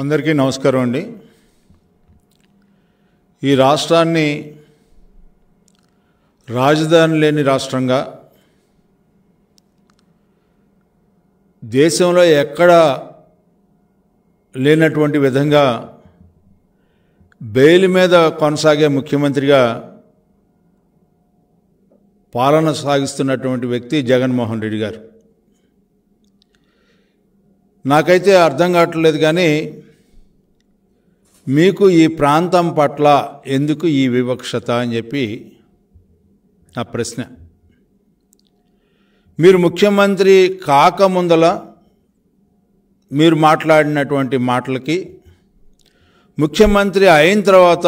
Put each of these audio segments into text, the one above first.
అందరికీ నమస్కారం అండి ఈ రాష్ట్రాన్ని రాజధాని లేని రాష్ట్రంగా దేశంలో ఎక్కడ లేనటువంటి విధంగా బెయిల్ మీద కొనసాగే ముఖ్యమంత్రిగా పాలన సాగిస్తున్నటువంటి వ్యక్తి జగన్మోహన్ రెడ్డి గారు నాకైతే అర్థం కావట్లేదు కానీ మీకు ఈ ప్రాంతం పట్ల ఎందుకు ఈ వివక్షత అని చెప్పి నా ప్రశ్న మీరు ముఖ్యమంత్రి కాకముందల మీరు మాట్లాడినటువంటి మాటలకి ముఖ్యమంత్రి అయిన తర్వాత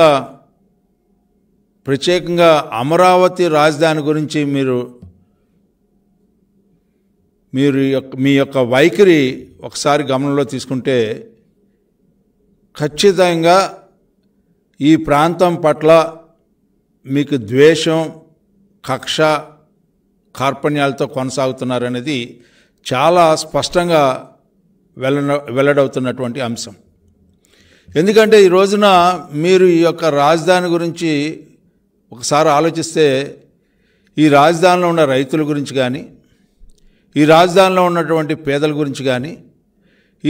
ప్రత్యేకంగా అమరావతి రాజధాని గురించి మీరు మీరు మీ యొక్క వైఖరి ఒకసారి గమనంలో తీసుకుంటే ఖచ్చితంగా ఈ ప్రాంతం పట్ల మీకు ద్వేషం కక్ష కార్పణ్యాలతో కొనసాగుతున్నారనేది చాలా స్పష్టంగా వెల్ల వెల్లడవుతున్నటువంటి అంశం ఎందుకంటే ఈ రోజున మీరు ఈ యొక్క రాజధాని గురించి ఒకసారి ఆలోచిస్తే ఈ రాజధానిలో ఉన్న రైతుల గురించి కానీ ఈ రాజధానిలో ఉన్నటువంటి పేదల గురించి కానీ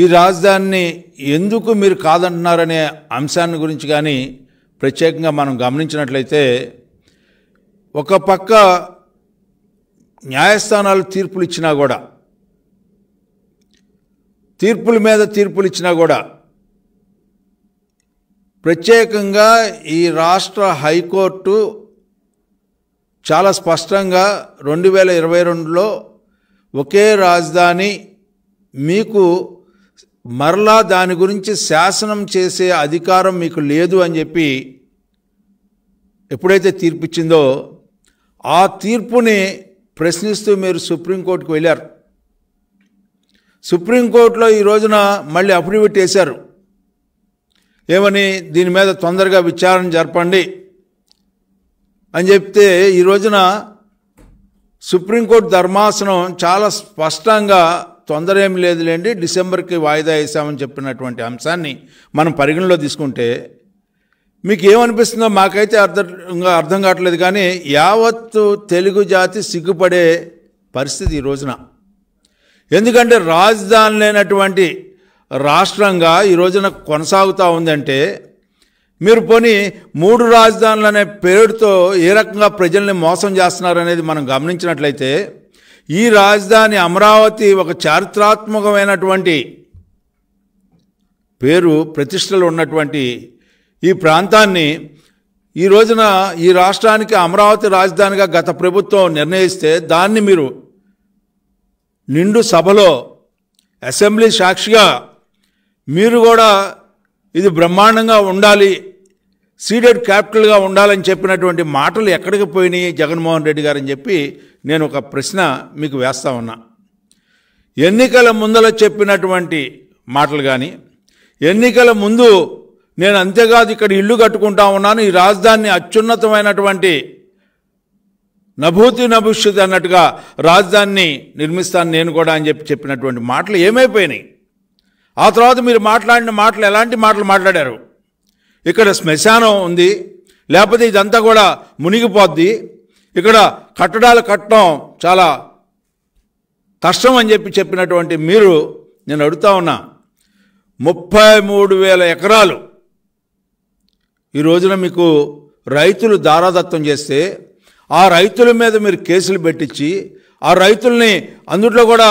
ఈ రాజధానిని ఎందుకు మీరు కాదంటున్నారనే అంశాన్ని గురించి కానీ ప్రత్యేకంగా మనం గమనించినట్లయితే ఒక పక్క న్యాయస్థానాలు తీర్పులు ఇచ్చినా కూడా తీర్పుల మీద తీర్పులు ఇచ్చినా కూడా ప్రత్యేకంగా ఈ రాష్ట్ర హైకోర్టు చాలా స్పష్టంగా రెండు వేల ఇరవై రెండులో ఒకే రాజధాని మీకు మరలా దాని గురించి శాసనం చేసే అధికారం మీకు లేదు అని చెప్పి ఎప్పుడైతే తీర్పిచ్చిందో ఆ తీర్పుని ప్రశ్నిస్తూ మీరు సుప్రీంకోర్టుకు వెళ్ళారు సుప్రీంకోర్టులో ఈ రోజున మళ్ళీ అఫిడవిట్ వేశారు ఏమని దీని మీద తొందరగా విచారణ జరపండి అని చెప్తే ఈ రోజున సుప్రీంకోర్టు ధర్మాసనం చాలా స్పష్టంగా తొందర ఏమి లేదులేండి డిసెంబర్కి వాయిదా వేసామని చెప్పినటువంటి అంశాన్ని మనం పరిగణలో తీసుకుంటే మీకు ఏమనిపిస్తుందో మాకైతే అర్థం అర్థం కావట్లేదు కానీ యావత్తు తెలుగు జాతి సిగ్గుపడే పరిస్థితి ఈ రోజున ఎందుకంటే రాజధాని లేనటువంటి రాష్ట్రంగా ఈ రోజున కొనసాగుతూ ఉందంటే మీరు పోని మూడు రాజధానులు అనే పేరుతో ఏ రకంగా ప్రజల్ని మోసం చేస్తున్నారనేది మనం గమనించినట్లయితే ఈ రాజధాని అమరావతి ఒక చారిత్రాత్మకమైనటువంటి పేరు ప్రతిష్టలు ఉన్నటువంటి ఈ ప్రాంతాన్ని ఈ రోజున ఈ రాష్ట్రానికి అమరావతి రాజధానిగా గత ప్రభుత్వం నిర్ణయిస్తే దాన్ని మీరు నిండు సభలో అసెంబ్లీ సాక్షిగా మీరు కూడా ఇది బ్రహ్మాండంగా ఉండాలి సీడెడ్ క్యాపిటల్గా ఉండాలని చెప్పినటువంటి మాటలు ఎక్కడికి పోయినాయి జగన్మోహన్ రెడ్డి గారని చెప్పి నేను ఒక ప్రశ్న మీకు వేస్తా ఉన్నా ఎన్నికల ముందర చెప్పినటువంటి మాటలు కానీ ఎన్నికల ముందు నేను అంతేకాదు ఇక్కడ ఇల్లు కట్టుకుంటా ఉన్నాను ఈ రాజధాని అత్యున్నతమైనటువంటి నభూతి నభవిష్యత్ అన్నట్టుగా రాజధానిని నిర్మిస్తాను నేను కూడా అని చెప్పి చెప్పినటువంటి మాటలు ఏమైపోయినాయి ఆ తర్వాత మీరు మాట్లాడిన మాటలు ఎలాంటి మాటలు మాట్లాడారు ఇక్కడ శ్మశానం ఉంది లేకపోతే ఇదంతా కూడా మునిగిపోద్ది ఇక్కడ కట్టడాలు కట్టడం చాలా కష్టం అని చెప్పి చెప్పినటువంటి మీరు నేను అడుగుతా ఉన్నా ముప్పై మూడు వేల ఎకరాలు ఈ రోజున మీకు రైతులు దారాదత్తం చేస్తే ఆ రైతుల మీద మీరు కేసులు పెట్టించి ఆ రైతుల్ని అందుట్లో కూడా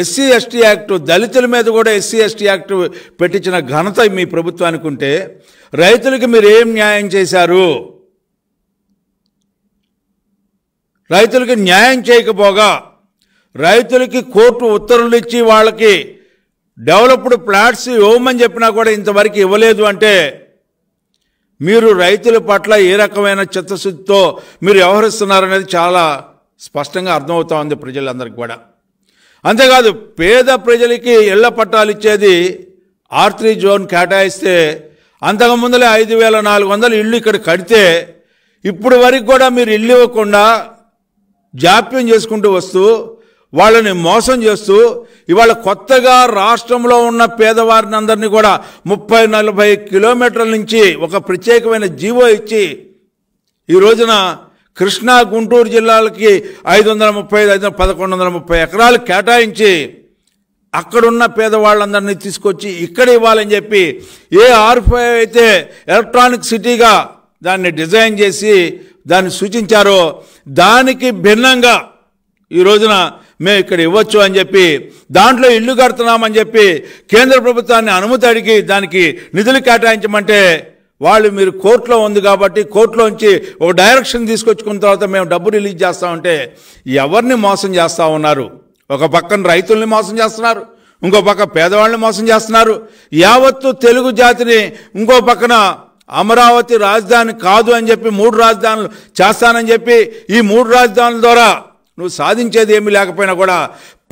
ఎస్సీ ఎస్టీ యాక్టు దళితుల మీద కూడా ఎస్సీ ఎస్టీ యాక్ట్ పెట్టించిన ఘనత మీ ప్రభుత్వానికి ఉంటే రైతులకు మీరు ఏం న్యాయం చేశారు రైతులకి న్యాయం చేయకపోగా రైతులకి కోర్టు ఉత్తర్వులు ఇచ్చి వాళ్ళకి డెవలప్డ్ ప్లాట్స్ ఇవ్వమని చెప్పినా కూడా ఇంతవరకు ఇవ్వలేదు అంటే మీరు రైతుల పట్ల ఏ రకమైన చిత్తశుద్ధితో మీరు వ్యవహరిస్తున్నారనేది చాలా స్పష్టంగా అర్థమవుతా ఉంది ప్రజలందరికీ కూడా అంతేకాదు పేద ప్రజలకి ఇళ్ల పట్టాలు ఇచ్చేది ఆర్త్రీ జోన్ కేటాయిస్తే అంతకు ముందలే ఐదు వేల నాలుగు వందలు ఇళ్ళు ఇక్కడ కడితే ఇప్పుడు వరకు కూడా మీరు ఇల్లు ఇవ్వకుండా జాప్యం చేసుకుంటూ వస్తూ వాళ్ళని మోసం చేస్తూ ఇవాళ కొత్తగా రాష్ట్రంలో ఉన్న పేదవారిని అందరినీ కూడా ముప్పై నలభై కిలోమీటర్ల నుంచి ఒక ప్రత్యేకమైన జీవో ఇచ్చి ఈ రోజున కృష్ణా గుంటూరు జిల్లాలకి ఐదు వందల ముప్పై ఐదు ఐదు పదకొండు వందల ముప్పై ఎకరాలు కేటాయించి అక్కడున్న పేదవాళ్ళందరినీ తీసుకొచ్చి ఇక్కడ ఇవ్వాలని చెప్పి ఏ ఆర్ఫై అయితే ఎలక్ట్రానిక్ సిటీగా దాన్ని డిజైన్ చేసి దాన్ని సూచించారో దానికి భిన్నంగా ఈ రోజున మేము ఇక్కడ ఇవ్వచ్చు అని చెప్పి దాంట్లో ఇల్లు కడుతున్నామని చెప్పి కేంద్ర ప్రభుత్వాన్ని అనుమతి అడిగి దానికి నిధులు కేటాయించమంటే వాళ్ళు మీరు కోర్టులో ఉంది కాబట్టి కోర్టులోంచి ఒక డైరెక్షన్ తీసుకొచ్చుకున్న తర్వాత మేము డబ్బు రిలీజ్ చేస్తామంటే ఎవరిని మోసం చేస్తూ ఉన్నారు ఒక పక్కన రైతుల్ని మోసం చేస్తున్నారు ఇంకో పక్క పేదవాళ్ళని మోసం చేస్తున్నారు యావత్తు తెలుగు జాతిని ఇంకో పక్కన అమరావతి రాజధాని కాదు అని చెప్పి మూడు రాజధానులు చేస్తానని చెప్పి ఈ మూడు రాజధానుల ద్వారా నువ్వు సాధించేది ఏమీ లేకపోయినా కూడా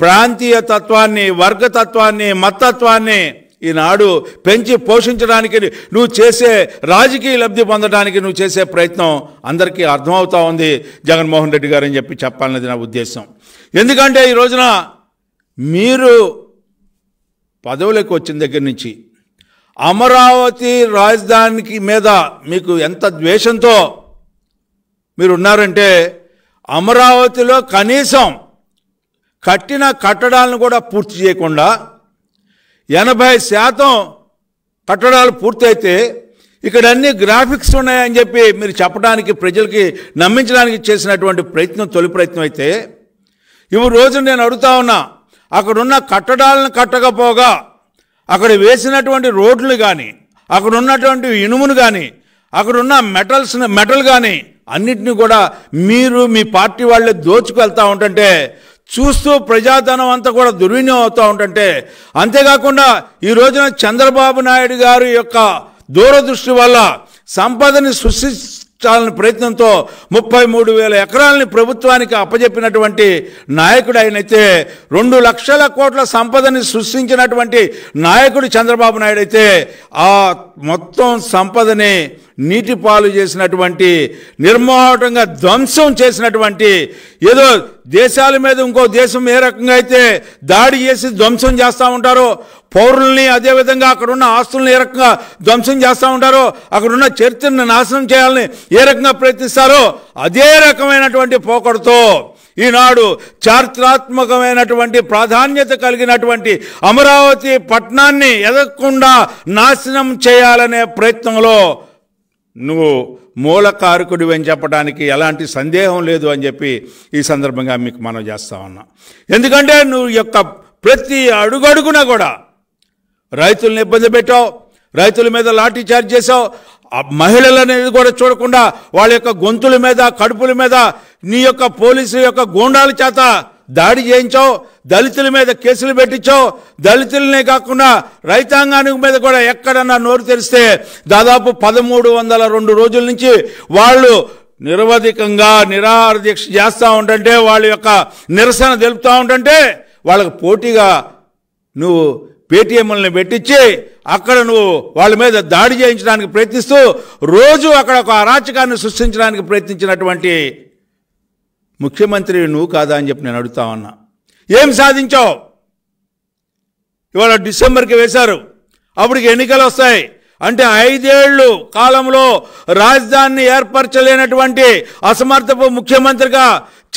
ప్రాంతీయ తత్వాన్ని వర్గతత్వాన్ని మతత్వాన్ని ఈనాడు పెంచి పోషించడానికి నువ్వు చేసే రాజకీయ లబ్ధి పొందడానికి నువ్వు చేసే ప్రయత్నం అందరికీ అర్థమవుతా ఉంది జగన్మోహన్ రెడ్డి గారు అని చెప్పి చెప్పాలన్నది నా ఉద్దేశం ఎందుకంటే ఈ రోజున మీరు పదవులకు వచ్చిన దగ్గర నుంచి అమరావతి రాజధానికి మీద మీకు ఎంత ద్వేషంతో మీరు ఉన్నారంటే అమరావతిలో కనీసం కట్టిన కట్టడాలను కూడా పూర్తి చేయకుండా ఎనభై శాతం కట్టడాలు పూర్తయితే ఇక్కడ అన్ని గ్రాఫిక్స్ ఉన్నాయని చెప్పి మీరు చెప్పడానికి ప్రజలకి నమ్మించడానికి చేసినటువంటి ప్రయత్నం తొలి ప్రయత్నం అయితే ఇవి రోజు నేను అడుగుతా ఉన్నా అక్కడున్న కట్టడాలను కట్టకపోగా అక్కడ వేసినటువంటి రోడ్లు కానీ అక్కడ ఉన్నటువంటి ఇనుమును కానీ అక్కడున్న మెటల్స్ మెటల్ కానీ అన్నిటిని కూడా మీరు మీ పార్టీ వాళ్ళే దోచుకు వెళ్తూ ఉంటుంటే చూస్తూ ప్రజాధనం అంతా కూడా దుర్వినియోగం అవుతూ ఉంటుంటే అంతేకాకుండా ఈ రోజున చంద్రబాబు నాయుడు గారి యొక్క దూరదృష్టి వల్ల సంపదని సృష్టించాలని ప్రయత్నంతో ముప్పై మూడు వేల ఎకరాలని ప్రభుత్వానికి అప్పజెప్పినటువంటి నాయకుడు ఆయనైతే రెండు లక్షల కోట్ల సంపదని సృష్టించినటువంటి నాయకుడు చంద్రబాబు నాయుడు అయితే ఆ మొత్తం సంపదని నీటి పాలు చేసినటువంటి నిర్మోహటంగా ధ్వంసం చేసినటువంటి ఏదో దేశాల మీద ఇంకో దేశం ఏ రకంగా అయితే దాడి చేసి ధ్వంసం చేస్తూ ఉంటారో పౌరుల్ని అదేవిధంగా అక్కడున్న ఆస్తులను ఏ రకంగా ధ్వంసం చేస్తూ ఉంటారో అక్కడున్న చరిత్రను నాశనం చేయాలని ఏ రకంగా ప్రయత్నిస్తారో అదే రకమైనటువంటి పోకడతో ఈనాడు చారిత్రాత్మకమైనటువంటి ప్రాధాన్యత కలిగినటువంటి అమరావతి పట్టణాన్ని ఎదగకుండా నాశనం చేయాలనే ప్రయత్నంలో నువ్వు మూల కారకుడివి అని చెప్పడానికి ఎలాంటి సందేహం లేదు అని చెప్పి ఈ సందర్భంగా మీకు మనం చేస్తా ఉన్నా ఎందుకంటే నువ్వు యొక్క ప్రతి అడుగడుగున కూడా రైతులను ఇబ్బంది పెట్టావు రైతుల మీద లాఠీ చార్జ్ చేసావు మహిళలు అనేది కూడా చూడకుండా వాళ్ళ యొక్క గొంతుల మీద కడుపుల మీద నీ యొక్క పోలీసు యొక్క గూండాల చేత దాడి చేయించావు దళితుల మీద కేసులు పెట్టించావు దళితులనే కాకుండా రైతాంగానికి మీద కూడా ఎక్కడన్నా నోరు తెరిస్తే దాదాపు పదమూడు వందల రెండు రోజుల నుంచి వాళ్ళు నిరవధికంగా నిరాహార దీక్ష చేస్తూ ఉంటుంటే వాళ్ళ యొక్క నిరసన తెలుపుతూ ఉంటుంటే వాళ్ళకు పోటీగా నువ్వు పేటీఎంలను పెట్టించి అక్కడ నువ్వు వాళ్ళ మీద దాడి చేయించడానికి ప్రయత్నిస్తూ రోజు అక్కడ ఒక అరాచకాన్ని సృష్టించడానికి ప్రయత్నించినటువంటి ముఖ్యమంత్రి నువ్వు కాదా అని చెప్పి నేను అడుగుతా ఉన్నా ఏం సాధించావు ఇవాళ డిసెంబర్కి వేశారు అప్పటికి ఎన్నికలు వస్తాయి అంటే ఐదేళ్ళు కాలంలో రాజధానిని ఏర్పరచలేనటువంటి అసమర్థపు ముఖ్యమంత్రిగా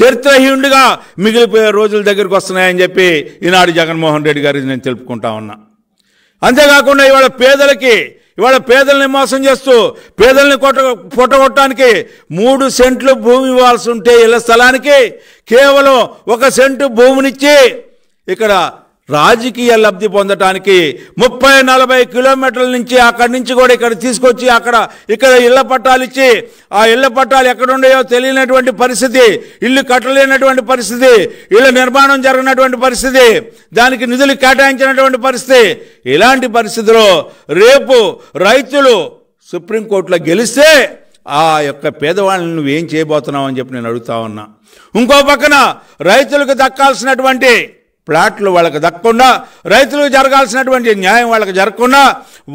చరిత్రహీనుడిగా మిగిలిపోయే రోజుల దగ్గరికి వస్తున్నాయని చెప్పి ఈనాడు జగన్మోహన్ రెడ్డి గారి నేను తెలుపుకుంటా ఉన్నా అంతేకాకుండా ఇవాళ పేదలకి ఇవాళ పేదల్ని మోసం చేస్తూ పేదల్ని కొట్ట పొట్టగొట్టడానికి మూడు సెంట్లు భూమి ఇవ్వాల్సి ఉంటే ఇళ్ళ స్థలానికి కేవలం ఒక సెంటు భూమినిచ్చి ఇక్కడ రాజకీయ లబ్ధి పొందటానికి ముప్పై నలభై కిలోమీటర్ల నుంచి అక్కడి నుంచి కూడా ఇక్కడ తీసుకొచ్చి అక్కడ ఇక్కడ ఇళ్ల పట్టాలు ఇచ్చి ఆ ఇళ్ల పట్టాలు ఎక్కడుండయో తెలియనటువంటి పరిస్థితి ఇల్లు కట్టలేనటువంటి పరిస్థితి ఇళ్ళ నిర్మాణం జరగనటువంటి పరిస్థితి దానికి నిధులు కేటాయించినటువంటి పరిస్థితి ఇలాంటి పరిస్థితిలో రేపు రైతులు సుప్రీంకోర్టులో గెలిస్తే ఆ యొక్క పేదవాళ్ళని నువ్వేం చేయబోతున్నావు అని చెప్పి నేను అడుగుతా ఉన్నా ఇంకో పక్కన రైతులకు దక్కాల్సినటువంటి ప్లాట్లు వాళ్ళకి దక్కకుండా రైతులకు జరగాల్సినటువంటి న్యాయం వాళ్ళకి జరగకుండా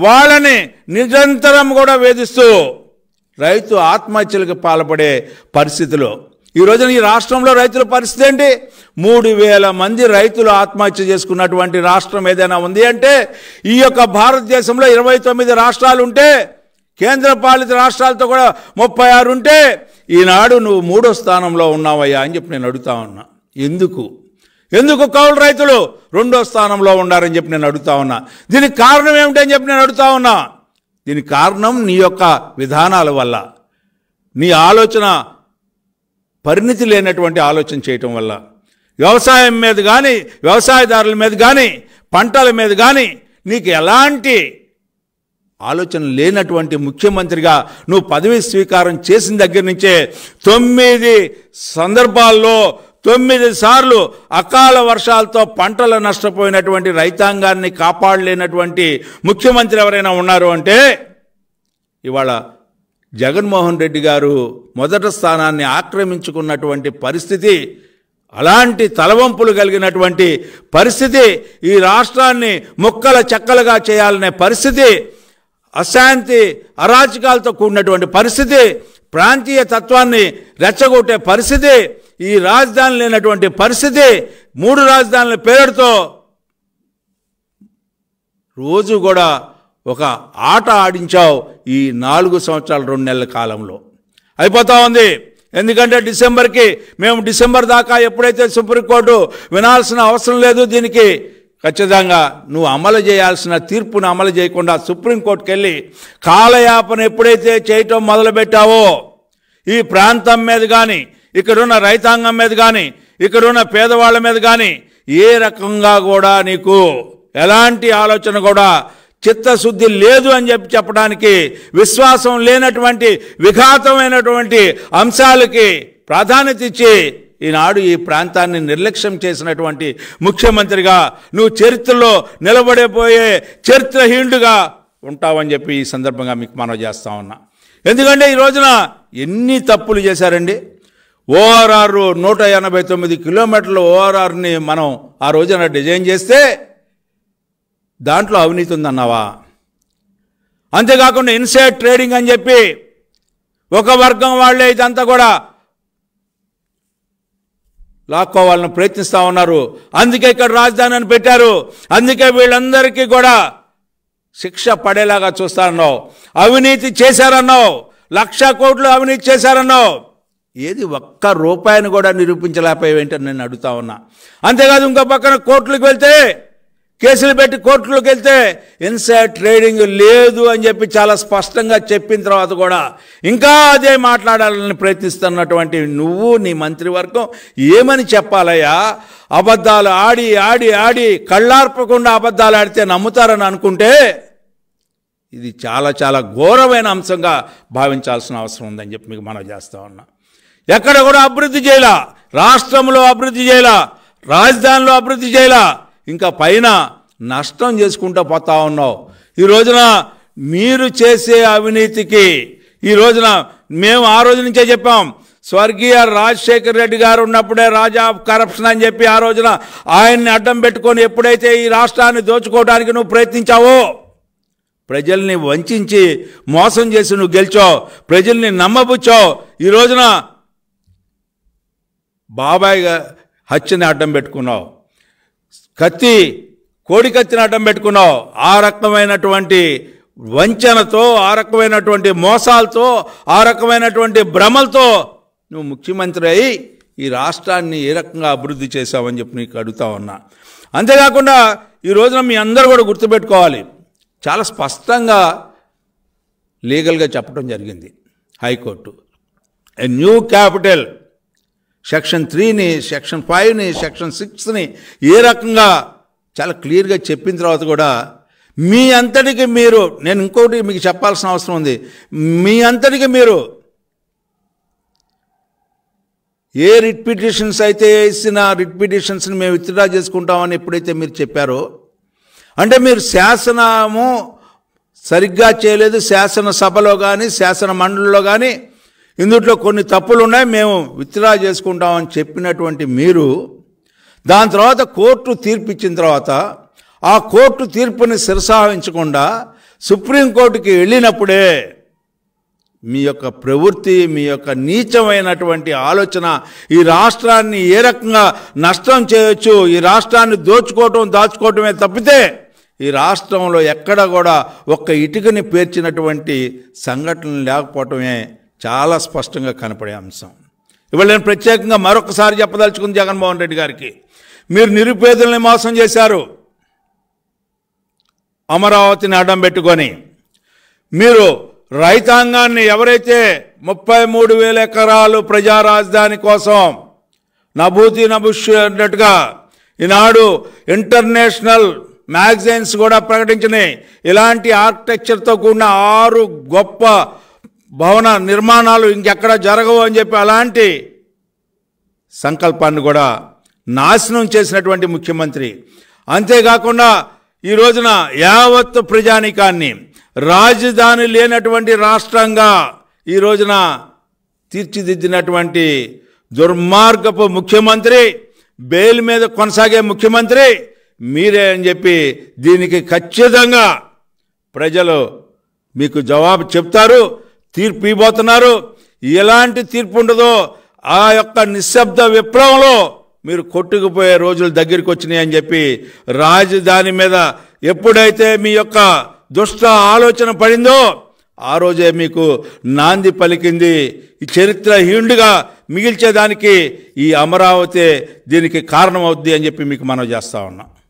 వాళ్ళని నిరంతరం కూడా వేధిస్తూ రైతు ఆత్మహత్యలకు పాల్పడే పరిస్థితులు ఈ రోజున ఈ రాష్ట్రంలో రైతుల పరిస్థితి ఏంటి మూడు వేల మంది రైతులు ఆత్మహత్య చేసుకున్నటువంటి రాష్ట్రం ఏదైనా ఉంది అంటే ఈ యొక్క భారతదేశంలో ఇరవై తొమ్మిది రాష్ట్రాలు ఉంటే కేంద్ర పాలిత రాష్ట్రాలతో కూడా ముప్పై ఆరు ఉంటే ఈనాడు నువ్వు మూడో స్థానంలో ఉన్నావయ్యా అని చెప్పి నేను అడుగుతా ఉన్నా ఎందుకు ఎందుకు కౌలు రైతులు రెండో స్థానంలో ఉండారని చెప్పి నేను అడుగుతా ఉన్నా దీనికి కారణం ఏమిటి అని చెప్పి నేను అడుగుతా ఉన్నా దీనికి కారణం నీ యొక్క విధానాల వల్ల నీ ఆలోచన పరిణితి లేనటువంటి ఆలోచన చేయటం వల్ల వ్యవసాయం మీద కానీ వ్యవసాయదారుల మీద కానీ పంటల మీద కానీ నీకు ఎలాంటి ఆలోచన లేనటువంటి ముఖ్యమంత్రిగా నువ్వు పదవి స్వీకారం చేసిన దగ్గర నుంచే తొమ్మిది సందర్భాల్లో తొమ్మిది సార్లు అకాల వర్షాలతో పంటలు నష్టపోయినటువంటి రైతాంగాన్ని కాపాడలేనటువంటి ముఖ్యమంత్రి ఎవరైనా ఉన్నారు అంటే ఇవాళ జగన్మోహన్ రెడ్డి గారు మొదటి స్థానాన్ని ఆక్రమించుకున్నటువంటి పరిస్థితి అలాంటి తలవంపులు కలిగినటువంటి పరిస్థితి ఈ రాష్ట్రాన్ని ముక్కల చెక్కలుగా చేయాలనే పరిస్థితి అశాంతి అరాచకాలతో కూడినటువంటి పరిస్థితి ప్రాంతీయ తత్వాన్ని రెచ్చగొట్టే పరిస్థితి ఈ రాజధాని లేనటువంటి పరిస్థితి మూడు రాజధానుల పేరుతో రోజు కూడా ఒక ఆట ఆడించావు ఈ నాలుగు సంవత్సరాల రెండు నెలల కాలంలో అయిపోతా ఉంది ఎందుకంటే డిసెంబర్కి మేము డిసెంబర్ దాకా ఎప్పుడైతే సుప్రీంకోర్టు వినాల్సిన అవసరం లేదు దీనికి ఖచ్చితంగా నువ్వు అమలు చేయాల్సిన తీర్పును అమలు చేయకుండా సుప్రీంకోర్టుకి వెళ్ళి కాలయాపన ఎప్పుడైతే చేయటం మొదలుపెట్టావో ఈ ప్రాంతం మీద కానీ ఇక్కడున్న రైతాంగం మీద కానీ ఇక్కడున్న పేదవాళ్ళ మీద కానీ ఏ రకంగా కూడా నీకు ఎలాంటి ఆలోచన కూడా చిత్తశుద్ధి లేదు అని చెప్పి చెప్పడానికి విశ్వాసం లేనటువంటి విఘాతమైనటువంటి అంశాలకి ప్రాధాన్యత ఇచ్చి ఈనాడు ఈ ప్రాంతాన్ని నిర్లక్ష్యం చేసినటువంటి ముఖ్యమంత్రిగా నువ్వు చరిత్రలో నిలబడిపోయే చరిత్రహీనుడుగా ఉంటావని చెప్పి ఈ సందర్భంగా మీకు మనం చేస్తా ఉన్నా ఎందుకంటే ఈ రోజున ఎన్ని తప్పులు చేశారండి ఓఆర్ఆర్ నూట ఎనభై తొమ్మిది కిలోమీటర్ల ఓఆర్ఆర్ని మనం ఆ రోజున డిజైన్ చేస్తే దాంట్లో అవినీతి ఉందన్నావా అంతేకాకుండా ఇన్సైడ్ ట్రేడింగ్ అని చెప్పి ఒక వర్గం వాళ్ళే ఇదంతా కూడా లాక్కోవాలని ప్రయత్నిస్తూ ఉన్నారు అందుకే ఇక్కడ రాజధాని అని పెట్టారు అందుకే వీళ్ళందరికీ కూడా శిక్ష పడేలాగా చూస్తారన్నావు అవినీతి చేశారన్నావు లక్ష కోట్లు అవినీతి చేశారన్నావు ఏది ఒక్క రూపాయిని కూడా నిరూపించలేకపోయావేంటని నేను అడుగుతా ఉన్నా అంతేకాదు ఇంకో పక్కన కోర్టులకు వెళ్తే కేసులు పెట్టి కోర్టులోకి వెళ్తే ఇన్సైడ్ ట్రేడింగ్ లేదు అని చెప్పి చాలా స్పష్టంగా చెప్పిన తర్వాత కూడా ఇంకా అదే మాట్లాడాలని ప్రయత్నిస్తున్నటువంటి నువ్వు నీ మంత్రివర్గం ఏమని చెప్పాలయ్యా అబద్ధాలు ఆడి ఆడి ఆడి కళ్ళార్పకుండా అబద్ధాలు ఆడితే నమ్ముతారని అనుకుంటే ఇది చాలా చాలా ఘోరమైన అంశంగా భావించాల్సిన అవసరం ఉందని చెప్పి మీకు మనం చేస్తా ఉన్నా ఎక్కడ కూడా అభివృద్ధి చేయలా రాష్ట్రంలో అభివృద్ధి చేయలా రాజధానిలో అభివృద్ధి చేయలా ఇంకా పైన నష్టం చేసుకుంటూ పోతా ఉన్నావు ఈ రోజున మీరు చేసే అవినీతికి ఈ రోజున మేము ఆ రోజు నుంచే చెప్పాం స్వర్గీయ రాజశేఖర్ రెడ్డి గారు ఉన్నప్పుడే రాజా కరప్షన్ అని చెప్పి ఆ రోజున ఆయన్ని అడ్డం పెట్టుకొని ఎప్పుడైతే ఈ రాష్ట్రాన్ని దోచుకోవడానికి నువ్వు ప్రయత్నించావో ప్రజల్ని వంచి మోసం చేసి నువ్వు గెలిచావు ప్రజల్ని నమ్మబుచ్చావు ఈ రోజున బాబాయ్ హత్యని అడ్డం పెట్టుకున్నావు కత్తి కోడి కత్తిని అడ్డం పెట్టుకున్నావు ఆ రకమైనటువంటి వంచనతో ఆ రకమైనటువంటి మోసాలతో ఆ రకమైనటువంటి భ్రమలతో నువ్వు ముఖ్యమంత్రి అయి ఈ రాష్ట్రాన్ని ఏ రకంగా అభివృద్ధి చేశావని చెప్పి నీకు అడుగుతా ఉన్నా అంతేకాకుండా ఈ రోజున మీ అందరూ కూడా గుర్తుపెట్టుకోవాలి చాలా స్పష్టంగా లీగల్గా చెప్పడం జరిగింది హైకోర్టు ఏ న్యూ క్యాపిటల్ సెక్షన్ త్రీని సెక్షన్ ఫైవ్ని సెక్షన్ సిక్స్ని ఏ రకంగా చాలా క్లియర్గా చెప్పిన తర్వాత కూడా మీ అంతటికి మీరు నేను ఇంకోటి మీకు చెప్పాల్సిన అవసరం ఉంది మీ అంతటికి మీరు ఏ రిట్ పిటిషన్స్ అయితే వేసిన రిట్ పిటిషన్స్ని మేము విత్డ్రా చేసుకుంటామని ఎప్పుడైతే మీరు చెప్పారో అంటే మీరు శాసనము సరిగ్గా చేయలేదు శాసనసభలో కానీ శాసన మండలిలో కానీ ఇందులో కొన్ని తప్పులు ఉన్నాయి మేము విత్డ్రా చేసుకుంటామని చెప్పినటువంటి మీరు దాని తర్వాత కోర్టు తీర్పు ఇచ్చిన తర్వాత ఆ కోర్టు తీర్పుని శిరసాహించకుండా సుప్రీంకోర్టుకి వెళ్ళినప్పుడే మీ యొక్క ప్రవృత్తి మీ యొక్క నీచమైనటువంటి ఆలోచన ఈ రాష్ట్రాన్ని ఏ రకంగా నష్టం చేయొచ్చు ఈ రాష్ట్రాన్ని దోచుకోవటం దాచుకోవటమే తప్పితే ఈ రాష్ట్రంలో ఎక్కడ కూడా ఒక్క ఇటుకని పేర్చినటువంటి సంఘటనలు లేకపోవటమే చాలా స్పష్టంగా కనపడే అంశం ఇవాళ నేను ప్రత్యేకంగా మరొకసారి చెప్పదలుచుకుంది జగన్మోహన్ రెడ్డి గారికి మీరు నిరుపేదల్ని మోసం చేశారు అమరావతిని అడ్డం పెట్టుకొని మీరు రైతాంగాన్ని ఎవరైతే ముప్పై మూడు వేల ఎకరాలు ప్రజా రాజధాని కోసం నభూతి నభుష్ అన్నట్టుగా ఈనాడు ఇంటర్నేషనల్ మ్యాగజైన్స్ కూడా ప్రకటించినాయి ఇలాంటి ఆర్కిటెక్చర్తో కూడిన ఆరు గొప్ప భవన నిర్మాణాలు ఇంకెక్కడ జరగవు అని చెప్పి అలాంటి సంకల్పాన్ని కూడా నాశనం చేసినటువంటి ముఖ్యమంత్రి అంతేకాకుండా ఈ రోజున యావత్ ప్రజానికాన్ని రాజధాని లేనటువంటి రాష్ట్రంగా ఈ రోజున తీర్చిదిద్దినటువంటి దుర్మార్గపు ముఖ్యమంత్రి బెయిల్ మీద కొనసాగే ముఖ్యమంత్రి మీరే అని చెప్పి దీనికి ఖచ్చితంగా ప్రజలు మీకు జవాబు చెప్తారు తీర్పు ఇవ్వబోతున్నారు ఎలాంటి తీర్పు ఉండదో ఆ యొక్క నిశ్శబ్ద విప్లవంలో మీరు కొట్టుకుపోయే రోజులు దగ్గరికి వచ్చినాయి అని చెప్పి రాజధాని మీద ఎప్పుడైతే మీ యొక్క దుష్ట ఆలోచన పడిందో ఆ రోజే మీకు నాంది పలికింది ఈ చరిత్రహీనుడిగా మిగిల్చేదానికి ఈ అమరావతి దీనికి కారణమవుద్ది అని చెప్పి మీకు మనం చేస్తా ఉన్నాం